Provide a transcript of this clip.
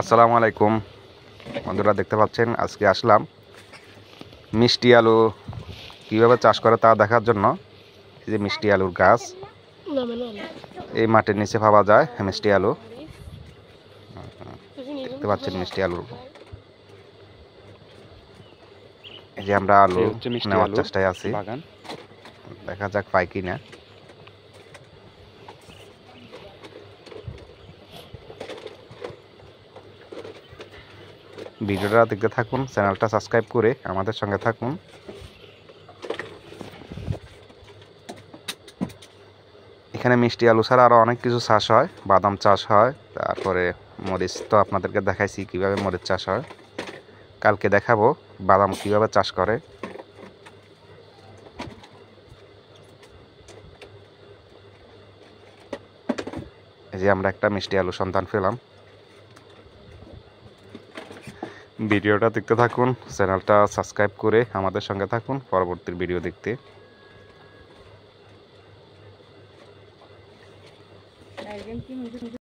আসসালামু আলাইকুম বন্ধুরা দেখতে পাচ্ছেন আজকে আসলাম মিষ্টি আলু কীভাবে চাষ করে তা দেখার জন্য এই যে মিষ্টি আলুর গাছ এই মাটির নিচে পাওয়া যায় মিষ্টি আলু দেখতে পাচ্ছেন মিষ্টি আলুর এই যে আমরা আলু নেওয়ার চেষ্টায় আছি দেখা যাক পাই কিনা ভিডিওটা দেখতে থাকুন চ্যানেলটা সাবস্ক্রাইব করে আমাদের সঙ্গে থাকুন এখানে মিষ্টি আলু ছাড়া আরও অনেক কিছু চাষ হয় বাদাম চাষ হয় তারপরে মরিচ তো আপনাদেরকে দেখাইছি কিভাবে মরিচ চাষ হয় কালকে দেখাবো বাদাম কিভাবে চাষ করে এই যে আমরা একটা মিষ্টি আলু সন্তান পেলাম ভিডিওটা দেখতে থাকুন চ্যানেলটা সাবস্ক্রাইব করে আমাদের সঙ্গে থাকুন পরবর্তী ভিডিও দেখতে